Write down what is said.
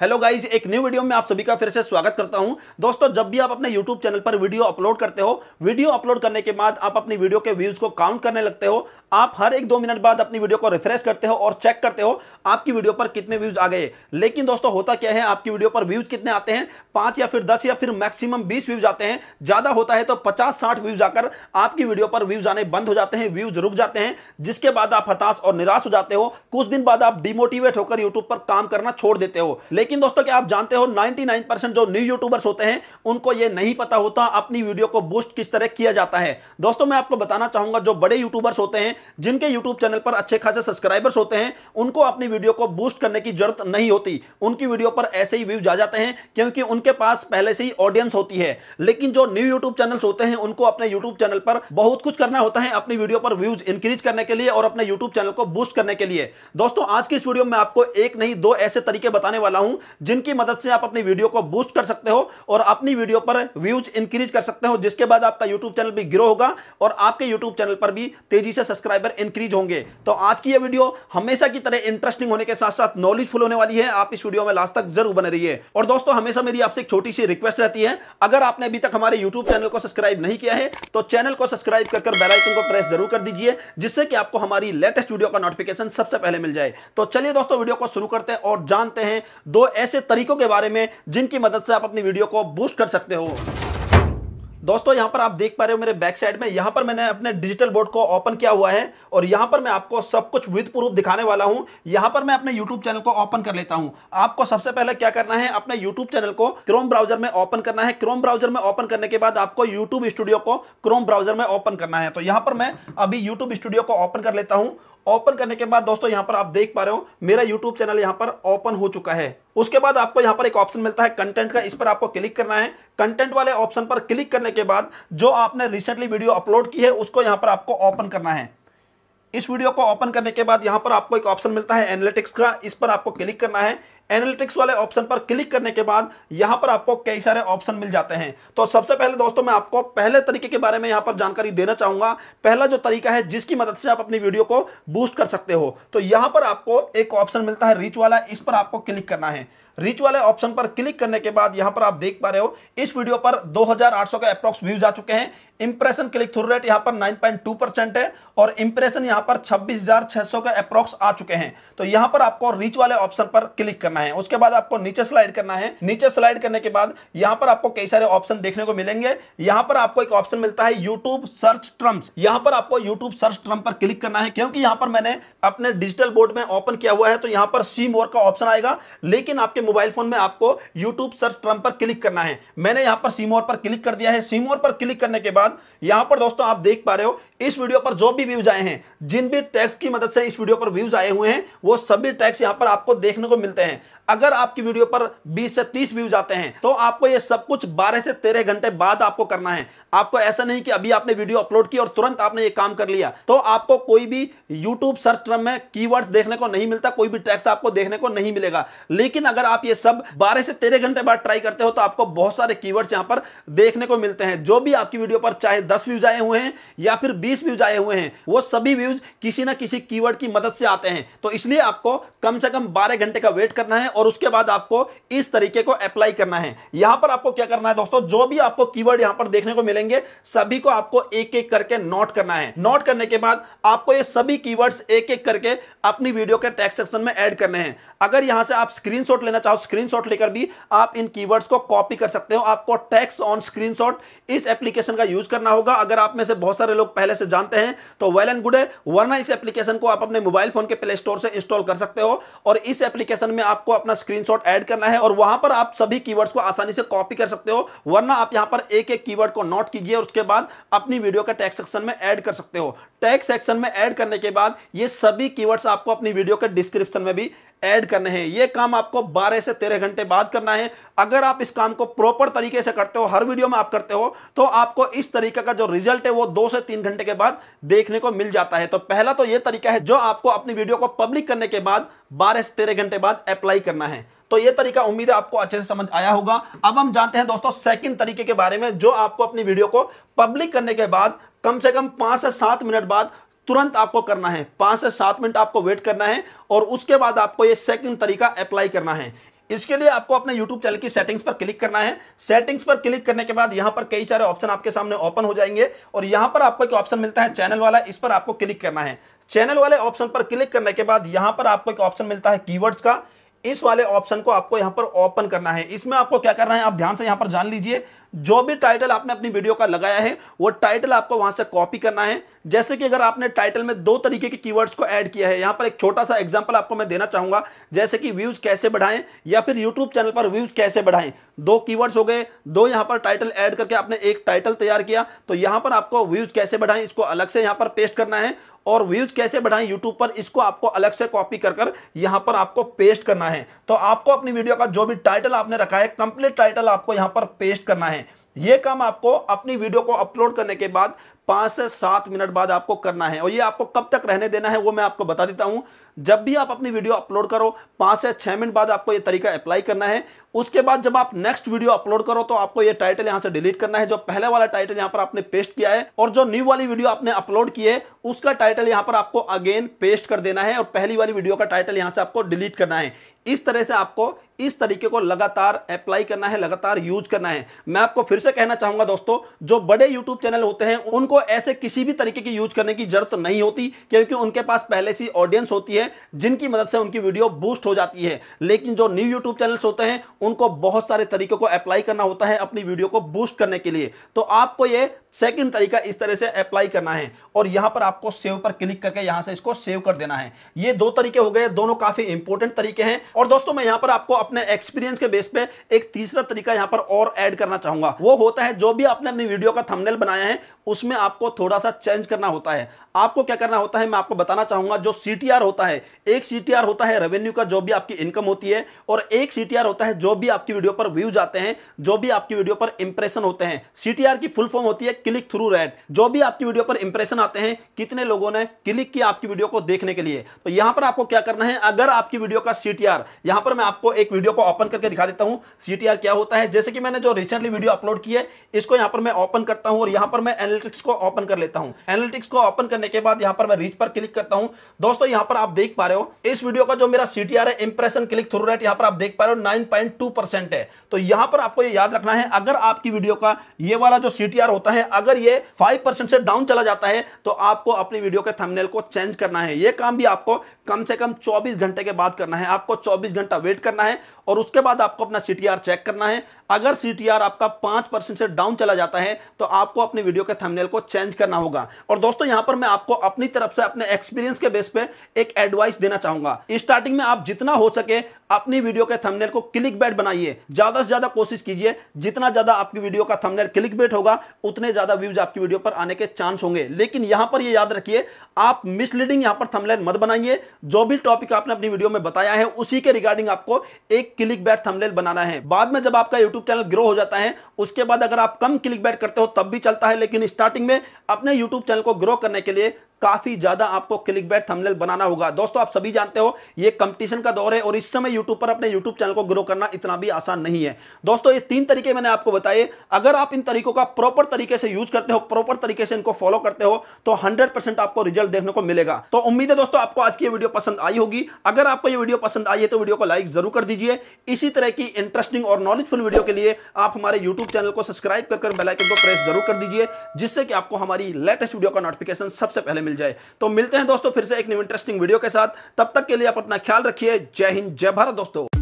hello guys एक new video में आप सभी का फिर से स्वागत करता हूं दोस्तों जब भी आप अपने यूट्यूब चैनल पर वीडियो अपलोड करते हो वीडियो अपलोड करने के बाद आप अपनी वीडियो के व्यूज को काउंट करने लगते हो आप हर एक दो मिनट बाद अपनी वीडियो को रिफ्रेश करते हो और चेक करते हो आपकी वीडियो पर कितने व्यूज आ गए लेकिन दोस्तों होता क्या है आपकी वीडियो पर व्यूज कितने आते हैं पांच या फिर दस या फिर मैक्सिमम बीस व्यूज आते हैं ज्यादा होता है तो पचास साठ व्यूज आकर आपकी वीडियो पर व्यूज आने बंद हो जाते हैं व्यूज रुक जाते हैं जिसके बाद आप हताश और निराश हो जाते हो कुछ दिन बाद आप डिमोटिवेट होकर यूट्यूब पर काम करना छोड़ देते हो लेकिन लेकिन दोस्तों क्या आप जानते हो 99% जो न्यू यूट्यूबर्स होते हैं उनको ये नहीं पता होता अपनी वीडियो को बूस्ट किस तरह किया जाता है दोस्तों मैं आपको बताना चाहूंगा जो बड़े यूट्यूबर्स होते हैं जिनके यूट्यूब चैनल पर अच्छे खासे सब्सक्राइबर्स होते हैं उनको अपनी वीडियो को बूस्ट करने की जरूरत नहीं होती उनकी वीडियो पर ऐसे ही व्यूज आ जाते हैं क्योंकि उनके पास पहले से ही ऑडियंस होती है लेकिन जो न्यू यूट्यूब चैनल होते हैं उनको अपने यूट्यूब चैनल पर बहुत कुछ करना होता है अपनी वीडियो पर व्यूज इंक्रीज करने के लिए और अपने यूट्यूब चैनल को बूस्ट करने के लिए दोस्तों आज की इस वीडियो में आपको एक नहीं दो ऐसे तरीके बताने वाला हूं जिनकी मदद से आप अपनी वीडियो को बूस्ट कर सकते हो और अपनी वीडियो पर व्यूज इंक्रीज कर सकते हो जिसके बाद आपका यूट्यूब चैनल भी ग्रो होगा और आपके यूट्यूब चैनल पर भी तेजी से सब्सक्राइबर इंक्रीज होंगे तो आज की यह वीडियो हमेशा की तरह इंटरेस्टिंग होने के साथ साथ नॉलेजफुल होने वाली है आप इस वीडियो में लास्ट तक जरूर बने रहिए और दोस्तों हमेशा मेरी आपसे एक छोटी सी रिक्वेस्ट रहती है अगर आपने अभी तक हमारे यूट्यूब चैनल को सब्सक्राइब नहीं किया है तो चैनल को सब्सक्राइब कर बेलाइकन को प्रेस जरूर कर दीजिए जिससे कि आपको हमारी लेटेस्ट वीडियो का नोटिफिकेशन सबसे पहले मिल जाए तो चलिए दोस्तों वीडियो को शुरू करते हैं और जानते हैं दो ऐसे तरीकों के बारे में जिनकी मदद से आप अपनी वीडियो को बूस्ट कर सकते हो दोस्तों यहां पर आप देख पा रहे हो मेरे बैक साइड में यहां पर मैंने अपने डिजिटल बोर्ड को ओपन किया हुआ है और यहां पर मैं आपको सब कुछ विध प्रूफ दिखाने वाला हूं यहां पर मैं अपने यूट्यूब चैनल को ओपन कर लेता हूं आपको सबसे पहले क्या करना है अपने यूट्यूब चैनल को क्रोम ब्राउजर में ओपन करना है क्रोम ब्राउजर में ओपन करने के बाद आपको यूट्यूब स्टूडियो को क्रोम ब्राउजर में ओपन करना है तो यहां पर मैं अभी यूट्यूब स्टूडियो को ओपन कर लेता हूँ ओपन करने के बाद दोस्तों यहां पर आप देख पा रहे हो मेरा यूट्यूब चैनल यहां पर ओपन हो चुका है उसके बाद आपको यहां पर एक ऑप्शन मिलता है कंटेंट का इस पर आपको क्लिक करना है कंटेंट वाले ऑप्शन पर क्लिक करने के बाद जो आपने रिसेंटली वीडियो अपलोड की है उसको यहां पर आपको ओपन करना है इस वीडियो को ओपन करने के बाद यहां पर आपको एक ऑप्शन मिलता है एनालिटिक्स का इस पर आपको क्लिक करना है एनालिटिक्स वाले ऑप्शन पर क्लिक करने के बाद यहां पर आपको कई सारे ऑप्शन मिल जाते हैं तो सबसे पहले दोस्तों मैं आपको पहले तरीके के बारे में यहां पर जानकारी देना चाहूंगा पहला जो तरीका है जिसकी मदद से आप अपनी वीडियो को बूस्ट कर सकते हो तो यहां पर आपको एक ऑप्शन मिलता है रीच वाला इस पर आपको क्लिक करना है रीच वाले ऑप्शन पर क्लिक करने के बाद यहां पर आप देख पा रहे हो इस वीडियो पर 2800 के अप्रोक्स व्यूज आ चुके हैं इंप्रेशन क्लिक थ्रू रेट यहां पर 9.2 परसेंट है और इंप्रेशन यहां पर 26,600 के अप्रोक्स आ चुके हैं तो यहां पर आपको रीच वाले ऑप्शन पर क्लिक करना करना है उसके बाद आपको नीचे स्लाइड करना है नीचे स्लाइड करने के बाद यहां पर आपको कई सारे ऑप्शन देखने को मिलेंगे यहां पर आपको एक ऑप्शन मिलता है यूट्यूब सर्च ट्रम्प यहां पर आपको यूट्यूब सर्च ट्रम्प पर क्लिक करना है क्योंकि यहां पर मैंने अपने डिजिटल बोर्ड में ओपन किया हुआ है तो यहां पर सी मोर का ऑप्शन आएगा लेकिन आपके मोबाइल फोन में आपको यूट्यूब सर्च ट्रम्प पर क्लिक करना है मैंने यहां पर सीमोर पर क्लिक कर दिया है सीमोर पर क्लिक करने के बाद यहां पर दोस्तों आप देख पा रहे हो इस वीडियो पर जो भी व्यूज आए हैं जिन भी टैक्स की मदद से इस वीडियो पर व्यूज आए हुए हैं वो सभी टैक्स यहां पर आपको देखने को मिलते हैं अगर आपकी वीडियो पर 20 से 30 व्यूज आते हैं तो आपको ये सब कुछ 12 से 13 घंटे बाद आपको करना है आपको ऐसा नहीं कि अभी आपने वीडियो अपलोड की और तुरंत आपने ये काम कर लिया तो आपको कोई भी यूट्यूब सर्च टर्म में कीवर्ड्स देखने को नहीं मिलता कोई भी टैक्स आपको देखने को नहीं मिलेगा लेकिन अगर आप ये सब बारह से तेरह घंटे बाद ट्राई करते हो तो आपको बहुत सारे की वर्ड्स पर देखने को मिलते हैं जो भी आपकी वीडियो पर चाहे दस व्यूज आए हुए हैं या फिर बीस व्यूज आए हुए हैं वो सभी व्यूज किसी ना किसी की की मदद से आते हैं तो इसलिए आपको कम से कम बारह घंटे का वेट करना है करना है और उसके बाद आपको इस तरीके को अप्लाई करना है यहां पर आपको क्या करना है दोस्तों जो भी आपको कीवर्ड यहां पर देखने को मिलेंगे सभी को आपको एक एक करके नोट करना है नोट करने के बाद आपको ये सभी कीवर्ड्स एक एक करके अपनी वीडियो के टैक्स सेक्शन में ऐड करने हैं अगर यहां से आप स्क्रीन लेना चाहो स्क्रीन लेकर भी आप इन कीवर्ड्स को कॉपी कर सकते हो आपको टैक्स ऑन स्क्रीन इस एप्लीकेशन का यूज करना होगा अगर आप में से बहुत सारे लोग पहले से जानते हैं तो वेल एंड गुड है वरना इस एप्लीकेशन को आप अपने मोबाइल फोन के प्ले स्टोर से इंस्टॉल कर सकते हो और इस एप्लीकेशन में आपको आपको अपना स्क्रीनशॉट ऐड करना है और वहां पर आप सभी कीवर्ड्स को आसानी से कॉपी कर सकते हो वरना आप यहां पर एक एक कीवर्ड को नोट कीजिए और उसके बाद अपनी वीडियो का टैक्स सेक्शन में ऐड कर सकते हो टैक्स सेक्शन में ऐड करने के बाद ये सभी कीवर्ड्स आपको अपनी वीडियो के डिस्क्रिप्शन में भी ऐड करने हैं ये काम आपको 12 से 13 घंटे बाद करना है अगर आप इस काम को प्रॉपर तरीके से करते हो हर वीडियो में आप करते हो तो आपको इस तरीके का जो रिजल्ट है वो दो से तीन घंटे के बाद देखने को मिल जाता है तो पहला तो ये तरीका है जो आपको अपनी वीडियो को पब्लिक करने के बाद बारह से तेरह घंटे बाद अप्लाई करना है तो ये तरीका उम्मीद है आपको अच्छे से समझ आया होगा अब हम जानते हैं दोस्तों सेकंड तरीके के बारे में जो आपको अपनी वीडियो को पब्लिक करने के बाद कम से कम पांच से सात मिनट बाद तुरंत आपको करना है पांच से सात मिनट आपको वेट करना है और उसके बाद आपको ये सेकंड तरीका अप्लाई करना है इसके लिए आपको अपने YouTube चैनल की सेटिंग्स पर क्लिक करना है सेटिंग्स पर क्लिक करने के बाद यहां पर कई सारे ऑप्शन आपके सामने ओपन हो जाएंगे और यहां पर आपको एक ऑप्शन मिलता है चैनल वाला इस पर आपको क्लिक करना है चैनल वाले ऑप्शन पर क्लिक करने के बाद यहां पर आपको एक ऑप्शन मिलता है कीवर्ड्स का इस वाले ऑप्शन को आपको यहां पर ओपन करना है इसमें आपको क्या करना है आप ध्यान से यहां पर जान लीजिए जो भी टाइटल आपने अपनी वीडियो का लगाया है वो टाइटल आपको वहां से कॉपी करना है जैसे कि अगर आपने टाइटल में दो तरीके के कीवर्ड्स को ऐड किया है यहां पर एक छोटा सा एग्जांपल आपको मैं देना चाहूंगा जैसे कि व्यूज कैसे बढ़ाएं या फिर यूट्यूब चैनल पर व्यूज कैसे बढ़ाएं दो कीवर्ड्स हो गए दो यहां पर टाइटल ऐड करके आपने एक टाइटल तैयार किया तो यहां पर आपको व्यूज कैसे बढ़ाएं इसको अलग से यहां पर पेस्ट करना है और व्यूज कैसे बढ़ाएं यूट्यूब पर इसको आपको अलग से कॉपी कर कर यहां पर आपको पेस्ट करना है तो आपको अपनी वीडियो का जो भी टाइटल आपने रखा है कंप्लीट टाइटल आपको यहां पर पेस्ट करना है यह काम आपको अपनी वीडियो को अपलोड करने के बाद पांच से सात मिनट बाद आपको करना है और ये आपको कब तक रहने देना है वो मैं आपको बता देता हूं जब भी आप अपनी वीडियो अपलोड करो पांच से छह मिनट बाद आपको यह तरीका अप्लाई करना है उसके बाद जब आप नेक्स्ट वीडियो अपलोड करो तो आपको यह टाइटल यहां से डिलीट करना है जो पहले वाला टाइटल यहां पर आपने पेस्ट किया है और जो न्यू वाली वीडियो आपने अपलोड की है उसका टाइटल यहां पर आपको अगेन पेस्ट कर देना है और पहली वाली वीडियो का टाइटल यहां से आपको डिलीट करना है इस तरह से आपको इस तरीके को लगातार अप्लाई करना है लगातार यूज करना है मैं आपको फिर से कहना चाहूंगा दोस्तों जो बड़े यूट्यूब चैनल होते हैं उनको ऐसे किसी भी तरीके की यूज करने की जरूरत नहीं होती क्योंकि उनके पास पहले से ऑडियंस होती है हैं जिनकी मदद से उनकी वीडियो बूस्ट हो जाती है लेकिन जो न्यू यूट्यूब चैनल्स होते हैं उनको बहुत सारे तरीकों को अप्लाई करना होता है अपनी वीडियो को बूस्ट करने के लिए तो आपको ये सेकंड तरीका इस तरह से अप्लाई करना है और यहां पर आपको सेव पर क्लिक करके यहां से इसको सेव कर देना है ये दो तरीके हो गए दोनों काफी इंपॉर्टेंट तरीके हैं और दोस्तों मैं यहां पर आपको अपने एक्सपीरियंस के बेस पे एक तीसरा तरीका यहां पर और ऐड करना चाहूंगा वो होता है जो भी आपने अपनी वीडियो का थमनेल बनाया है उसमें आपको थोड़ा सा चेंज करना होता है आपको क्या करना होता है मैं आपको बताना चाहूंगा जो सीटीआर होता है है एक सी होता है रेवेन्यू का जो भी आपकी इनकम होती है और एक सी होता है जो भी आपकी वीडियो पर व्यूज आते हैं जो भी आपकी वीडियो पर इंप्रेशन होते हैं सी की फुल फॉर्म होती है क्लिक थ्रू रेट जो भी आपकी वीडियो पर इंप्रेशन आते हैं कितने लोगों ने क्लिक किया आपकी वीडियो को देखने के लिए तो यहां पर आपको क्या करना है अगर आपकी वीडियो का सीटीआर यहां पर मैं आपको एक वीडियो को ओपन करके दिखा देता हूं सी क्या होता है जैसे कि मैंने जो रिसेंटली वीडियो अपलोड की है इसको यहां पर मैं ओपन करता हूं और यहां पर मैं एनालिटिक्स को ओपन कर लेता हूं एनालिटिक्स को ओपन करने के बाद यहां पर मैं रीच पर क्लिक करता हूं दोस्तों यहां पर आप देख पा रहे हो इस वीडियो का जो मेरा सीटीआर है इंप्रेशन क्लिक थ्रू रेट यहां पर आप देख पा रहे हो नाइन परसेंट है तो यहां पर आपको ये याद रखना है अगर आपकी वीडियो का ये वाला जो सीटीआर होता है अगर ये फाइव परसेंट से डाउन चला जाता है तो आपको अपनी वीडियो के थमनेल को चेंज करना है ये काम भी आपको कम से कम चौबीस घंटे के बाद करना है आपको चौबीस घंटा वेट करना है और उसके बाद आपको अपना सी चेक करना है अगर सी आपका पांच परसेंट से डाउन चला जाता है तो आपको अपनी वीडियो के थंबनेल को चेंज करना होगा और दोस्तों यहां पर मैं आपको अपनी तरफ से अपने एक्सपीरियंस के बेस पे एक एडवाइस देना चाहूंगा स्टार्टिंग में आप जितना हो सके अपनी वीडियो के थंबनेल को क्लिक बैट बनाइए ज्यादा से ज्यादा कोशिश कीजिए जितना ज्यादा आपकी वीडियो का थंबनेल क्लिक बैट होगा उतने ज्यादा व्यूज आपकी वीडियो पर आने के चांस होंगे लेकिन यहां पर ये याद रखिए आप मिसलीडिंग यहां पर थंबनेल मत बनाइए जो भी टॉपिक आपने अपनी वीडियो में बताया है उसी के रिगार्डिंग आपको एक क्लिक बैट थमलेल बनाना है बाद में जब आपका यूट्यूब चैनल ग्रो हो जाता है उसके बाद अगर आप कम क्लिक बैट करते हो तब भी चलता है लेकिन स्टार्टिंग में अपने यूट्यूब चैनल को ग्रो करने के लिए काफ़ी ज़्यादा आपको क्लिक बैट थमलेल बनाना होगा दोस्तों आप सभी जानते हो ये कंपटीशन का दौर है और इस समय यूट्यूब पर अपने यूट्यूब चैनल को ग्रो करना इतना भी आसान नहीं है दोस्तों ये तीन तरीके मैंने आपको बताए अगर आप इन तरीकों का प्रॉपर तरीके से यूज करते हो प्रॉपर तरीके से इनको फॉलो करते हो तो हंड्रेड आपको रिजल्ट देखने को मिलेगा तो उम्मीद है दोस्तों आपको आज की वीडियो पसंद आई होगी अगर आपको ये वीडियो पसंद आई है तो वीडियो को लाइक जरूर कर दीजिए इसी तरह की इंटरेस्टिंग और नॉलेजफुल वीडियो के लिए आप हमारे यूट्यूब चैनल को सब्सक्राइब कर बेलाइकन को प्रेस जरूर कर दीजिए जिससे कि आपको हमारी लेटेस्ट वीडियो का नोटिफिकेशन सबसे पहले मिल जाए तो मिलते हैं दोस्तों फिर से एक न्यू इंटरेस्टिंग वीडियो के साथ तब तक के लिए आप अपना ख्याल रखिए जय हिंद जय भारत दोस्तों